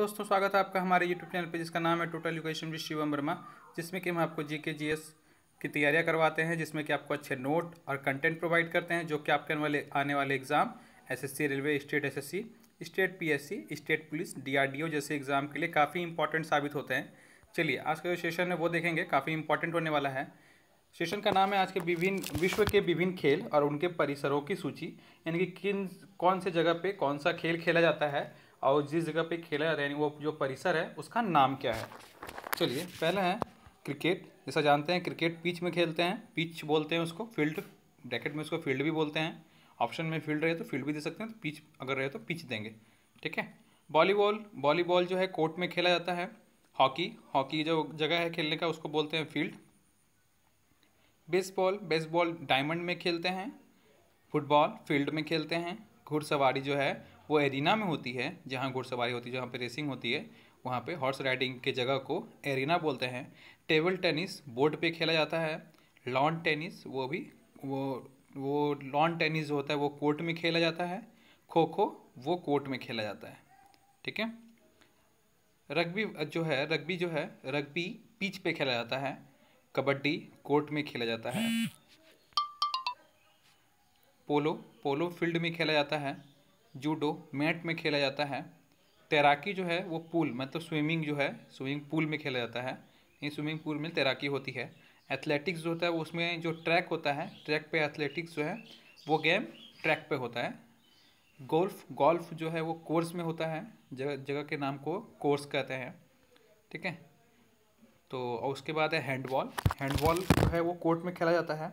दोस्तों स्वागत है आपका हमारे यूट्यूब चैनल पे जिसका नाम है total education with Shivam Verma जिसमें कि हम आपको जी के जी एस की तैयारियाँ करवाते हैं जिसमें कि आपको अच्छे नोट और कंटेंट प्रोवाइड करते हैं जो कि आपके वाले आने वाले exam SSC railway state SSC state PSC state police DRDO जैसे एग्ज़ाम के लिए काफ़ी इंपॉर्टेंट साबित होते हैं चलिए आज का जो सेशन है वो देखेंगे काफ़ी इंपॉर्टेंट होने वाला है सेशन का नाम है आज के विभिन्न विश्व के विभिन्न खेल और उनके परिसरों की सूची यानी कि किन कौन से जगह पे कौन सा खेल खेला जाता है और जिस जगह पे खेला जाता है यानी वो जो परिसर है उसका नाम क्या है चलिए पहला है क्रिकेट जैसा जानते हैं क्रिकेट पिच में खेलते हैं पिच बोलते हैं उसको फील्ड ब्रैकेट में उसको फील्ड भी बोलते हैं ऑप्शन में फील्ड रहे तो फील्ड भी दे सकते हैं तो पिच अगर रहे तो पिच देंगे ठीक है वॉलीबॉल वॉलीबॉल जो है कोर्ट में खेला जाता है हॉकी हॉकी जो जगह है खेलने का उसको बोलते हैं फील्ड बेसबॉल बेसबॉल डायमंड में खेलते हैं फुटबॉल फील्ड में खेलते हैं घुड़सवारी जो है वो एरिना में होती है जहाँ घुड़सवारी होती है जहाँ पर रेसिंग होती है वहाँ पे हॉर्स राइडिंग के जगह को एरिना बोलते हैं टेबल टेनिस बोर्ड पे खेला जाता है लॉन टेनिस वो भी वो वो लॉन टेनिस जो होता है वो कोर्ट में खेला जाता है खो खो वो कोर्ट में खेला जाता है ठीक है रग्बी जो है रग्बी जो है रग्बी पिच पे खेला जाता है कबड्डी कोर्ट में खेला जाता है पोलो पोलो फील्ड में खेला जाता है जूडो मैट में खेला जाता है तैराकी जो है वो पूल मतलब स्विमिंग जो है स्विमिंग पूल में खेला जाता है ये स्विमिंग पूल में तैराकी होती है एथलेटिक्स जो होता है उसमें जो ट्रैक होता है ट्रैक पे एथलेटिक्स जो है वो गेम ट्रैक पे होता है गोल्फ गोल्फ जो है वो कोर्स में होता है जगह जगह के नाम को कोर्स कहते हैं ठीक है तो उसके बाद है हैंडबॉल हैंडबॉल जो है वो कोर्ट में खेला जाता है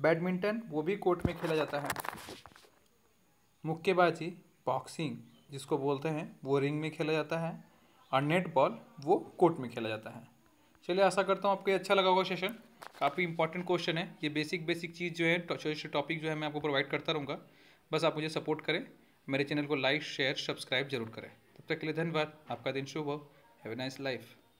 बैडमिंटन वो भी कोर्ट में खेला जाता है मुक्केबाजी बॉक्सिंग जिसको बोलते हैं वो रिंग में खेला जाता है और नेट बॉल वो कोर्ट में खेला जाता है चलिए आशा करता हूँ आपको ये अच्छा लगा होगा सेशन काफ़ी इंपॉर्टेंट क्वेश्चन है ये बेसिक बेसिक चीज़ जो है छोटे छोटे टॉपिक जो है मैं आपको प्रोवाइड करता रहूँगा बस आप मुझे सपोर्ट करें मेरे चैनल को लाइक शेयर सब्सक्राइब जरूर करें तब तक के लिए धन्यवाद आपका दिन शुभ हो हैव ए नाइस लाइफ